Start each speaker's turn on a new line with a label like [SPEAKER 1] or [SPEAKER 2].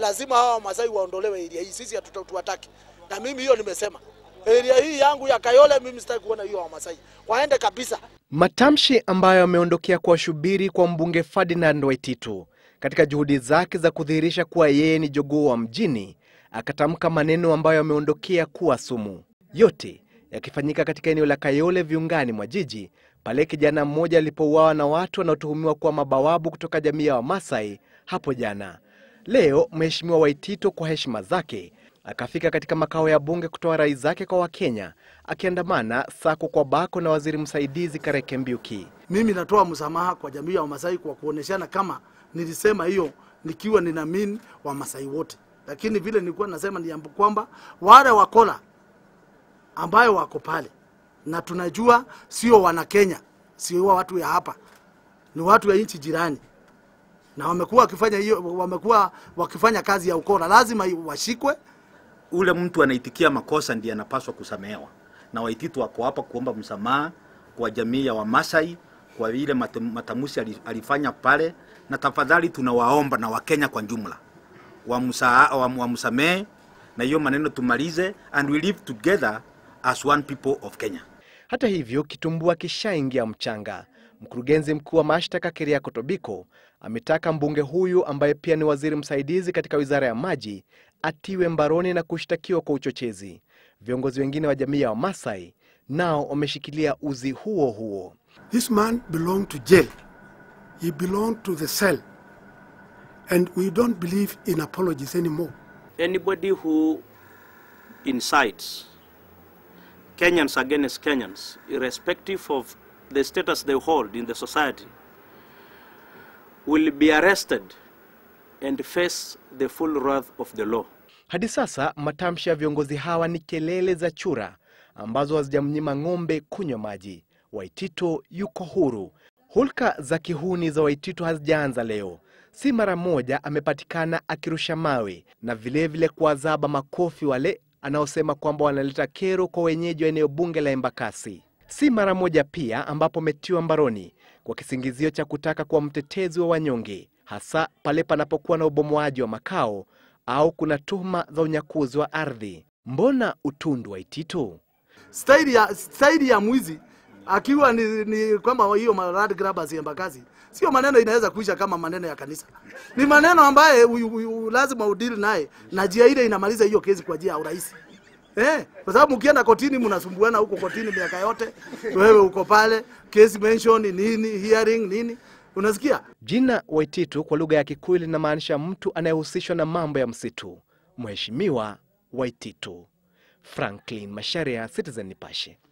[SPEAKER 1] lazima hawa wamasai waondolewe area hii, sisi hatutawataki. Na mimi hiyo nimesema area hii yangu ya Kayole, mimi sitaki kuona hiyo Wamasai,
[SPEAKER 2] waende kabisa. Matamshi ambayo ameondokea kuwashubiri kwa mbunge Ferdinand Waititu katika juhudi zake za kudhihirisha kuwa yeye ni jogoo wa mjini, akatamka maneno ambayo ameondokea kuwa sumu, yote yakifanyika katika eneo la Kayole viungani mwa jiji pale kijana mmoja alipouawa na watu wanaotuhumiwa kuwa mabawabu kutoka jamii ya Wamasai hapo jana. Leo Mheshimiwa Waitito kwa heshima zake akafika katika makao ya bunge kutoa rai zake kwa Wakenya, akiandamana sako kwa bako na waziri msaidizi Kareke Mbiuki.
[SPEAKER 1] Mimi natoa msamaha kwa jamii ya Wamasai kwa kuoneshana kama nilisema hiyo nikiwa nina mean Wamasai wote, lakini vile nilikuwa nasema ni kwamba wale wakola ambayo wako pale na tunajua sio wanakenya Kenya, sio watu ya hapa, ni watu ya nchi jirani na wamekuwa wakifanya hiyo, wamekuwa wakifanya kazi ya ukora, lazima washikwe.
[SPEAKER 2] Ule mtu anaitikia makosa ndiye anapaswa kusamehewa, na Waititu wako hapa kuomba msamaha kwa jamii ya Wamasai kwa ile matamusi alifanya pale, na tafadhali tunawaomba na Wakenya kwa jumla wamsamehe wa na hiyo maneno tumalize, and we live together as one people of Kenya. Hata hivyo, kitumbua kishaingia mchanga. Mkurugenzi mkuu wa mashtaka Keriako Tobiko ametaka mbunge huyu ambaye pia ni waziri msaidizi katika wizara ya maji atiwe mbaroni na kushtakiwa kwa uchochezi. Viongozi wengine wa jamii ya Wamasai nao wameshikilia uzi huo huo. This man to jail. He to the cell. And we don't believe in apologies anymore. Anybody who incites Kenyans against Kenyans, irrespective of the status they hold in the society will be arrested and face the full wrath of the law. Hadi sasa matamshi ya viongozi hawa ni kelele za chura ambazo hazijamnyima ng'ombe kunywa maji. Waitito yuko huru. Hulka za kihuni za Waitito hazijaanza leo. Si mara moja amepatikana akirusha mawe na vilevile kuwazaba makofi wale anaosema kwamba wanaleta kero kwa wenyeji wa eneo bunge la Embakasi. Si mara moja pia ambapo ametiwa mbaroni kwa kisingizio cha kutaka kuwa mtetezi wa wanyonge, hasa pale panapokuwa na ubomoaji wa makao au kuna tuhuma za unyakuzi wa ardhi. Mbona utundu Waititu? Staili ya, staili ya mwizi
[SPEAKER 1] akiwa ni, ni kwamba hiyo land grabbers ya Mbagazi sio maneno inaweza kuisha kama maneno ya kanisa. Ni maneno ambaye u, u, u, lazima udili naye na njia ile inamaliza hiyo kesi kwa njia ya urahisi. Eh, kwa sababu mkienda kotini mnasumbuana huko kotini miaka yote, wewe uko
[SPEAKER 2] pale case mention nini hearing nini unasikia. Jina Waititu kwa lugha ya Kikuyu linamaanisha mtu anayehusishwa na mambo ya msitu. Mheshimiwa Waititu. Franklin Masharia, Citizen Nipashe.